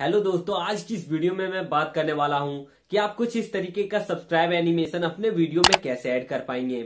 hello दोस्तों आज की इस वीडियो में मैं बात करने वाला हूं कि आप कुछ इस तरीके का सब्सक्राइब एनिमेशन अपने वीडियो में कैसे ऐड कर पाएंगे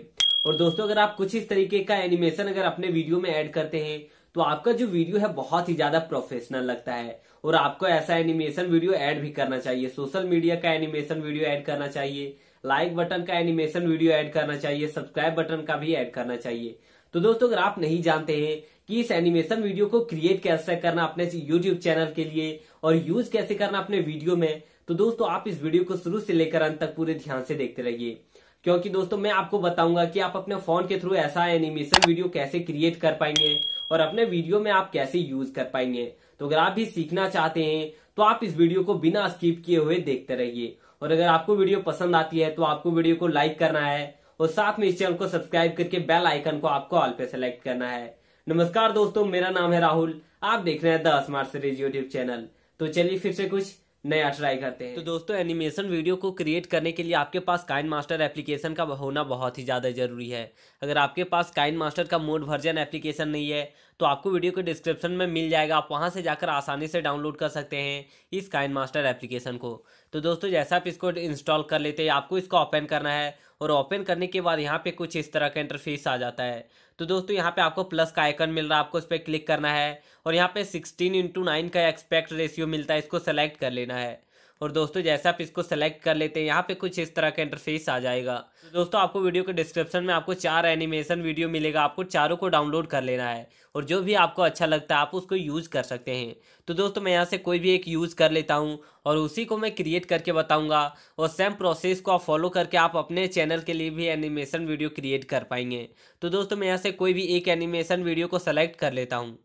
और दोस्तों अगर आप कुछ इस तरीके का एनिमेशन अगर अपने वीडियो में ऐड करते हैं तो आपका जो वीडियो है बहुत ही ज्यादा प्रोफेशनल लगता है और आपको ऐसा एनिमेशन वीडियो एड भी करना चाहिए सोशल मीडिया का एनिमेशन वीडियो एड करना चाहिए लाइक बटन का एनिमेशन वीडियो एड करना चाहिए सब्सक्राइब बटन का भी एड करना चाहिए तो दोस्तों अगर आप नहीं जानते हैं कि इस एनिमेशन वीडियो को क्रिएट कैसे करना अपने यूट्यूब चैनल के लिए और यूज कैसे करना अपने वीडियो में तो दोस्तों आप इस वीडियो को शुरू से लेकर अंत तक पूरे ध्यान से देखते रहिए क्योंकि दोस्तों मैं आपको बताऊंगा कि आप अपने फोन के थ्रू ऐसा एनिमेशन वीडियो कैसे क्रिएट कर पाएंगे और अपने वीडियो में आप कैसे यूज कर पाएंगे तो अगर आप भी सीखना चाहते हैं तो आप इस वीडियो को बिना स्किप किए हुए देखते रहिए और अगर आपको वीडियो पसंद आती है तो आपको वीडियो को लाइक करना है और साथ में इस चैनल को सब्सक्राइब करके बेल आइकन को आपको ऑल पे सेलेक्ट करना है नमस्कार दोस्तों मेरा नाम है राहुल आप देख रहे हैं the smart series YouTube channel तो चलिए फिर से कुछ नया ट्राई करते हैं तो दोस्तों एनिमेशन वीडियो को क्रिएट करने के लिए आपके पास काइन मास्टर एप्लीकेशन का होना बहुत ही ज़्यादा ज़रूरी है अगर आपके पास काइन मास्टर का मोड वर्जन एप्लीकेशन नहीं है तो आपको वीडियो के डिस्क्रिप्शन में मिल जाएगा आप वहाँ से जाकर आसानी से डाउनलोड कर सकते हैं इस काइन मास्टर एप्लीकेशन को तो दोस्तों जैसा आप इसको इंस्टॉल कर लेते हैं आपको इसको ओपन करना है और ओपन करने के बाद यहाँ पे कुछ इस तरह का इंटरफेस आ जाता है तो दोस्तों यहाँ पे आपको प्लस का आइकन मिल रहा है आपको इस पर क्लिक करना है और यहाँ पे सिक्सटीन इंटू नाइन का एक्सपेक्ट रेशियो मिलता है इसको सेलेक्ट कर लेना है और दोस्तों जैसे आप इसको सेलेक्ट कर लेते हैं यहाँ पे कुछ इस तरह का इंटरफेस आ जाएगा तो दोस्तों आपको वीडियो के डिस्क्रिप्शन में आपको चार एनिमेशन वीडियो मिलेगा आपको चारों को डाउनलोड कर लेना है और जो भी आपको अच्छा लगता है आप उसको यूज़ कर सकते हैं तो दोस्तों मैं यहाँ से कोई भी एक यूज़ कर लेता हूँ और उसी को मैं क्रिएट करके बताऊँगा और सेम प्रोसेस को आप फॉलो करके आप अपने चैनल के लिए भी एनिमेशन वीडियो क्रिएट कर पाएंगे तो दोस्तों मैं यहाँ से कोई भी एक एनिमेशन वीडियो को सेलेक्ट कर लेता हूँ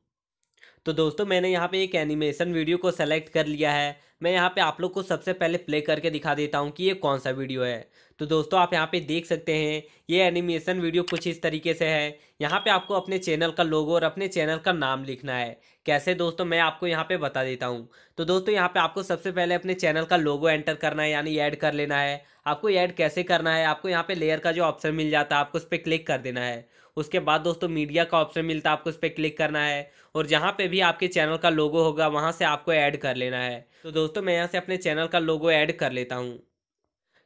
तो दोस्तों मैंने यहाँ पे एक एनिमेशन वीडियो को सेलेक्ट कर लिया है मैं यहाँ पे आप लोग को सबसे पहले प्ले करके दिखा देता हूँ कि ये कौन सा वीडियो है तो दोस्तों आप यहाँ पे देख सकते हैं ये एनिमेशन वीडियो कुछ इस तरीके से है यहाँ पे आपको अपने चैनल का लोगो और अपने चैनल का नाम लिखना है कैसे दोस्तों मैं आपको यहाँ पे बता देता हूँ तो दोस्तों यहाँ पे आपको सबसे पहले अपने चैनल का लोगो एंटर करना है यानी ऐड कर लेना है आपको ऐड कैसे करना है आपको यहाँ पे लेयर का जो ऑप्शन मिल जाता है आपको उस पर क्लिक कर देना है उसके बाद दोस्तों मीडिया का ऑप्शन मिलता है आपको उस पर क्लिक करना है और जहाँ पे भी आपके चैनल का लोगो होगा वहाँ से आपको ऐड कर लेना है तो दोस्तों मैं यहाँ से अपने चैनल का लोगो ऐड कर लेता हूँ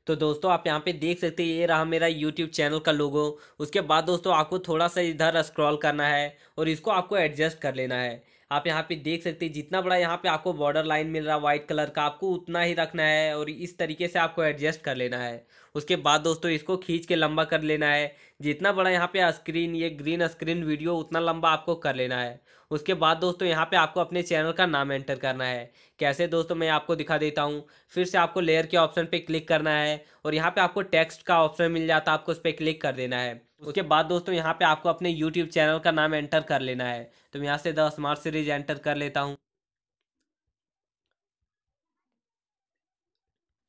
तो दोस्तों आप यहाँ पे देख सकते हैं ये रहा मेरा यूट्यूब चैनल का लोगो उसके बाद दोस्तों आपको थोड़ा सा इधर स्क्रॉल करना है और इसको आपको एडजस्ट कर लेना है आप यहाँ पे देख सकते हैं जितना बड़ा यहाँ पे आपको बॉर्डर लाइन मिल रहा है वाइट कलर का आपको उतना ही रखना है और इस तरीके से आपको एडजस्ट कर लेना है उसके बाद दोस्तों इसको खींच के लंबा कर लेना है जितना बड़ा यहाँ पे स्क्रीन ये ग्रीन स्क्रीन वीडियो उतना लंबा आपको कर लेना है उसके बाद दोस्तों यहाँ पे आपको अपने चैनल का नाम एंटर करना है कैसे दोस्तों मैं आपको दिखा देता हूँ फिर से आपको लेयर के ऑप्शन पे क्लिक करना है और यहाँ पे आपको टेक्स्ट का ऑप्शन मिल जाता है आपको उस पर क्लिक कर देना है उसके बाद दोस्तों यहाँ पे आपको अपने यूट्यूब चैनल का नाम एंटर कर लेना है तो मैं यहाँ से द स्मार्ट सीरीज एंटर कर लेता हूँ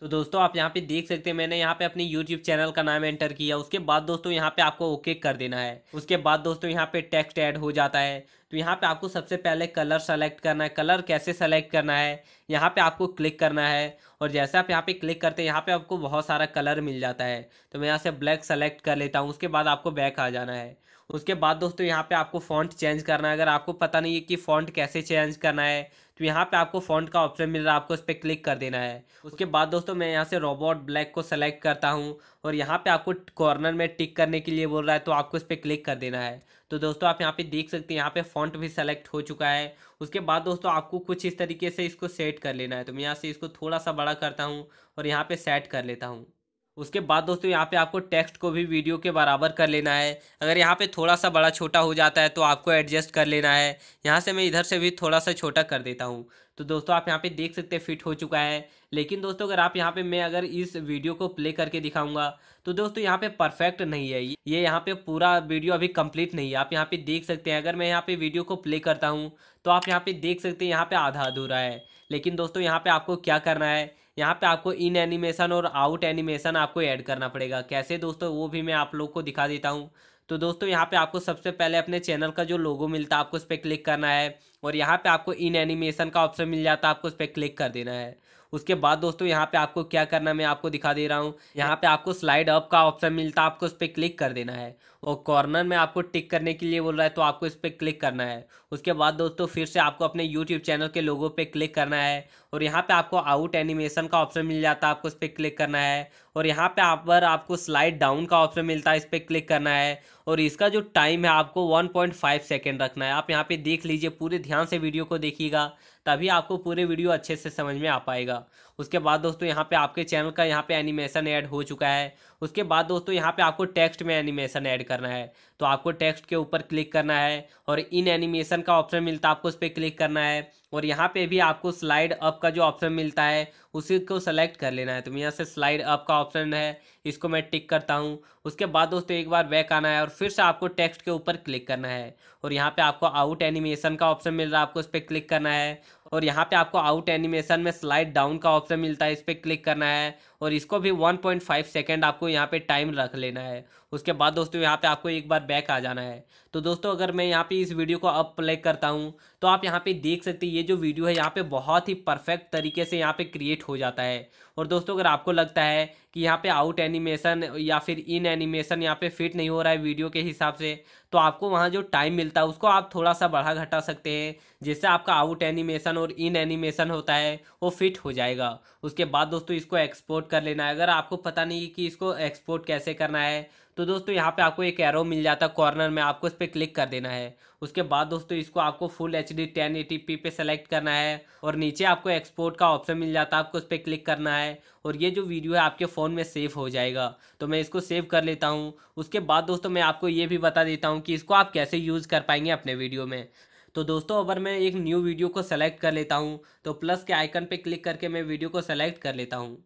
तो दोस्तों आप यहाँ पे देख सकते हैं मैंने यहाँ पे अपने YouTube चैनल का नाम एंटर किया उसके बाद दोस्तों यहाँ पे आपको ओके कर देना है उसके बाद दोस्तों यहाँ पे टेक्स्ट ऐड हो जाता है तो यहाँ पे आपको सबसे पहले कलर सेलेक्ट करना है कलर कैसे सेलेक्ट करना है यहाँ पे आपको क्लिक करना है और जैसे आप यहाँ पे क्लिक करते हैं यहाँ पे आपको बहुत सारा कलर मिल जाता है तो मैं यहाँ से ब्लैक सेलेक्ट कर लेता हूँ उसके बाद आपको बैक आ जाना है उसके बाद दोस्तों यहाँ पे आपको फॉन्ट चेंज करना है अगर आपको पता नहीं है कि फॉन्ट कैसे चेंज करना है तो यहाँ पे आपको फ़ॉन्ट का ऑप्शन मिल रहा है आपको इस पर क्लिक कर देना है उसके बाद दोस्तों मैं यहाँ से रोबोट ब्लैक को सेलेक्ट करता हूँ और यहाँ पे आपको कॉर्नर में टिक करने के लिए बोल रहा है तो आपको इस पर क्लिक कर देना है तो दोस्तों आप यहाँ पे देख सकते हैं यहाँ पे फॉन्ट भी सेलेक्ट हो चुका है उसके बाद दोस्तों आपको कुछ इस तरीके से इसको सेट कर लेना है तो मैं यहाँ से इसको थोड़ा सा बड़ा करता हूँ और यहाँ पर सेट कर लेता हूँ उसके बाद दोस्तों यहाँ पे आपको टेक्स्ट को भी वीडियो के बराबर कर लेना है अगर यहाँ पे थोड़ा सा बड़ा छोटा हो जाता है तो आपको एडजस्ट कर लेना है यहाँ से मैं इधर से भी थोड़ा सा छोटा कर देता हूँ तो दोस्तों आप यहाँ पे देख सकते हैं फिट हो चुका है लेकिन दोस्तों अगर आप यहाँ पे मैं अगर इस वीडियो को प्ले करके दिखाऊंगा तो दोस्तों यहाँ पे परफेक्ट नहीं है ये यहाँ पे पूरा वीडियो अभी कंप्लीट नहीं है आप यहाँ पे देख सकते हैं अगर मैं यहाँ पे वीडियो को प्ले करता हूँ तो आप यहाँ पे देख सकते हैं यहाँ पे आधा अधूरा है लेकिन दोस्तों यहाँ पे आपको क्या करना है यहाँ पे आपको इन एनिमेशन और आउट एनिमेशन आपको ऐड करना पड़ेगा कैसे दोस्तों वो भी मैं आप लोग को दिखा देता हूँ तो दोस्तों यहाँ पे आपको सबसे पहले अपने चैनल का जो लोगो मिलता है आपको उस पर क्लिक करना है और यहाँ पे आपको इन एनिमेशन का ऑप्शन मिल जाता है आपको उस पर क्लिक कर देना है उसके बाद दोस्तों यहाँ पे आपको क्या करना मैं आपको दिखा दे रहा हूँ यहाँ पे आपको स्लाइड अप का ऑप्शन मिलता है आपको उस पर क्लिक कर देना है और कॉर्नर में आपको टिक करने के लिए बोल रहा है तो आपको इस पर क्लिक करना है उसके बाद दोस्तों फिर से आपको अपने यूट्यूब चैनल के लोगों पर क्लिक करना है और यहाँ पर आपको आउट एनिमेशन का ऑप्शन मिल जाता है आपको इस पर क्लिक करना है और यहाँ पे आप पर आपको स्लाइड डाउन का ऑप्शन मिलता है इस पर क्लिक करना है और इसका जो टाइम है आपको 1.5 सेकेंड रखना है आप यहाँ पे देख लीजिए पूरे ध्यान से वीडियो को देखिएगा तभी आपको पूरे वीडियो अच्छे से समझ में आ पाएगा उसके बाद दोस्तों यहाँ पे आपके चैनल का यहाँ पे एनिमेशन ऐड हो चुका है उसके बाद दोस्तों यहाँ पे आपको टेक्स्ट में एनिमेशन ऐड करना है तो आपको टेक्स्ट के ऊपर क्लिक करना है और इन एनिमेशन का ऑप्शन मिलता है आपको उस पर क्लिक करना है और यहाँ पे भी आपको स्लाइड अप का जो ऑप्शन मिलता है उसी को सेलेक्ट कर लेना है तो यहाँ से स्लाइड अप का ऑप्शन है इसको मैं टिक करता हूँ उसके बाद दोस्तों एक बार बैक आना है और फिर से आपको टेक्स्ट के ऊपर क्लिक करना है और यहाँ पे आपको आउट एनिमेशन का ऑप्शन मिल रहा है आपको उस पर क्लिक करना है और यहाँ पे आपको आउट एनिमेशन में स्लाइड डाउन का ऑप्शन मिलता है इस पर क्लिक करना है और इसको भी 1.5 सेकेंड आपको यहाँ पे टाइम रख लेना है उसके बाद दोस्तों यहाँ पे आपको एक बार बैक आ जाना है तो दोस्तों अगर मैं यहाँ पे इस वीडियो को अब प्ले करता हूँ तो आप यहाँ पे देख सकते हैं ये जो वीडियो है यहाँ पे बहुत ही परफेक्ट तरीके से यहाँ पे क्रिएट हो जाता है और दोस्तों अगर आपको लगता है कि यहाँ पे आउट एनिमेशन या फिर इन एनिमेशन यहाँ पे फिट नहीं हो रहा है वीडियो के हिसाब से तो आपको वहाँ जो टाइम मिलता है उसको आप थोड़ा सा बढ़ा घटा सकते हैं जिससे आपका आउट एनिमेशन और इन एनिमेशन होता है वो फिट हो जाएगा उसके बाद दोस्तों इसको एक्सपोर्ट एक्सपोर्ट कर लेना है अगर आपको पता नहीं कि इसको एक्सपोर्ट कैसे करना है तो दोस्तों यहाँ पे आपको एक एरो मिल जाता है कॉर्नर में आपको इस पर क्लिक कर देना है उसके बाद दोस्तों इसको आपको full H D ten eighty P पे सेलेक्ट करना है और नीचे आपको एक्सपोर्ट का ऑप्शन मिल जाता है आपको उस पर क्लिक करना है और ये जो वीडियो है आपके फ़ोन में सेव हो जाएगा तो मैं इसको सेव कर लेता हूँ उसके बाद दोस्तों मैं आपको ये भी बता देता हूँ कि इसको आप कैसे यूज़ कर पाएंगे अपने वीडियो में तो दोस्तों अगर मैं एक न्यू वीडियो को सेलेक्ट कर लेता हूँ तो प्लस के आइकन पे क्लिक करके मैं वीडियो को सेलेक्ट कर लेता हूँ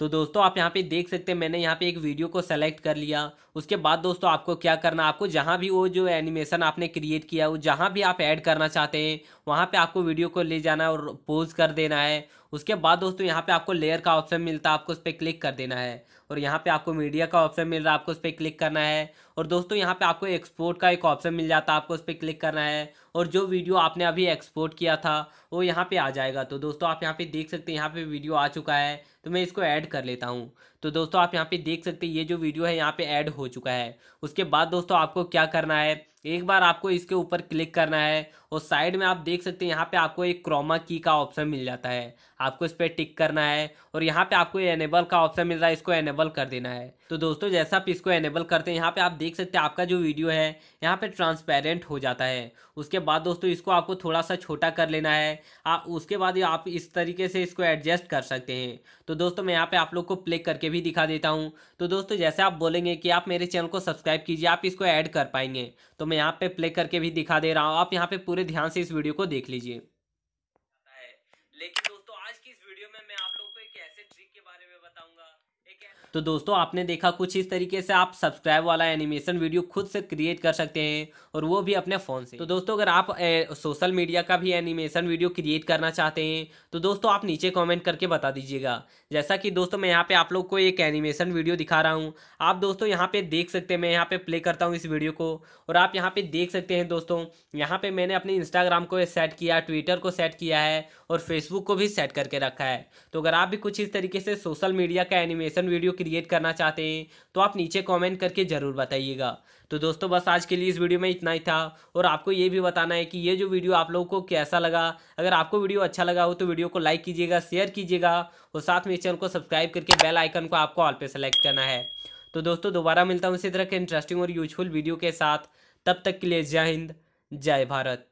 तो दोस्तों आप यहाँ पे देख सकते हैं मैंने यहाँ पे एक वीडियो को सेलेक्ट कर लिया उसके बाद दोस्तों आपको क्या करना आपको जहाँ भी वो जो एनिमेशन आपने क्रिएट किया वो जहाँ भी आप ऐड करना चाहते हैं वहाँ पे आपको वीडियो को ले जाना है और पोज कर देना है उसके बाद दोस्तों यहाँ पे आपको लेयर का ऑप्शन मिलता है आपको उस पर क्लिक कर देना है और यहाँ पे आपको मीडिया का ऑप्शन मिल रहा है आपको उस पर क्लिक करना है और दोस्तों यहाँ पे आपको एक्सपोर्ट का एक ऑप्शन मिल जाता है आपको उस पर क्लिक करना है और जो वीडियो आपने अभी एक्सपोर्ट किया था वो यहाँ पे आ जाएगा तो दोस्तों आप यहाँ पे देख सकते हैं यहाँ पे वीडियो आ चुका है तो मैं इसको ऐड कर लेता हूँ तो दोस्तों आप यहाँ पे देख सकते हैं ये जो वीडियो है यहाँ पे ऐड हो चुका है उसके बाद दोस्तों आपको क्या करना है एक बार आपको इसके ऊपर क्लिक करना है और साइड में आप देख सकते हैं यहाँ पे आपको एक क्रोमा की का ऑप्शन मिल जाता है आपको इस पर टिक करना है और यहाँ पे आपको एनेबल का ऑप्शन मिल रहा है इसको एनेबल कर देना है तो दोस्तों जैसा आप इसको एनेबल करते हैं यहाँ पे आप देख सकते हैं आपका जो वीडियो है यहाँ पे ट्रांसपेरेंट हो जाता है उसके बाद दोस्तों इसको आपको थोड़ा सा छोटा कर लेना है आप उसके बाद आप इस तरीके से इसको एडजस्ट कर सकते हैं तो दोस्तों मैं यहाँ पे आप लोग को प्ले करके भी दिखा देता हूँ तो दोस्तों जैसे आप बोलेंगे कि आप मेरे चैनल को सब्सक्राइब कीजिए आप इसको ऐड कर पाएंगे तो मैं यहाँ पे प्ले करके भी दिखा दे रहा हूँ आप यहाँ पे पूरे ध्यान से इस वीडियो को देख लीजिए लेकिन तो दोस्तों आपने देखा कुछ इस तरीके से आप सब्सक्राइब वाला एनिमेशन वीडियो खुद से क्रिएट कर सकते हैं और वो भी अपने फ़ोन से तो दोस्तों अगर आप ए, सोशल मीडिया का भी एनिमेशन वीडियो क्रिएट करना चाहते हैं तो दोस्तों आप नीचे कमेंट करके बता दीजिएगा जैसा कि दोस्तों मैं यहाँ पे आप लोग को एक एनिमेशन वीडियो दिखा रहा हूँ आप दोस्तों यहाँ पे देख सकते हैं मैं यहाँ पे प्ले करता हूँ इस वीडियो को और आप यहाँ पे देख सकते हैं दोस्तों यहाँ पे मैंने अपने इंस्टाग्राम को सेट किया ट्विटर को सेट किया है और फेसबुक को भी सेट करके रखा है तो अगर आप भी कुछ इस तरीके से सोशल मीडिया का एनिमेशन वीडियो क्रिएट करना चाहते हैं तो आप नीचे कमेंट करके ज़रूर बताइएगा तो दोस्तों बस आज के लिए इस वीडियो में इतना ही था और आपको ये भी बताना है कि ये जो वीडियो आप लोगों को कैसा लगा अगर आपको वीडियो अच्छा लगा हो तो वीडियो को लाइक कीजिएगा शेयर कीजिएगा और साथ में इस चैनल को सब्सक्राइब करके बेल आइकन को आपको ऑल पे सेलेक्ट करना है तो दोस्तों दोबारा मिलता हूँ इसी तरह के इंटरेस्टिंग और यूजफुल वीडियो के साथ तब तक के लिए जय हिंद जय भारत